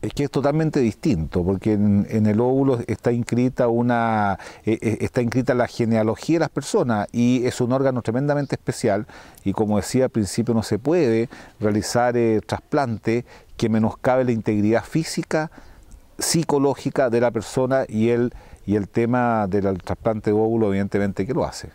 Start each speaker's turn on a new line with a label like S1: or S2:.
S1: Es que es totalmente distinto, porque en, el óvulo está inscrita una eh, eh, está inscrita la genealogía de las personas y es un órgano tremendamente especial y como decía al principio no se puede realizar el eh, trasplante que menoscabe la integridad física, psicológica de la persona y el, y el tema del trasplante de óvulo evidentemente que lo hace.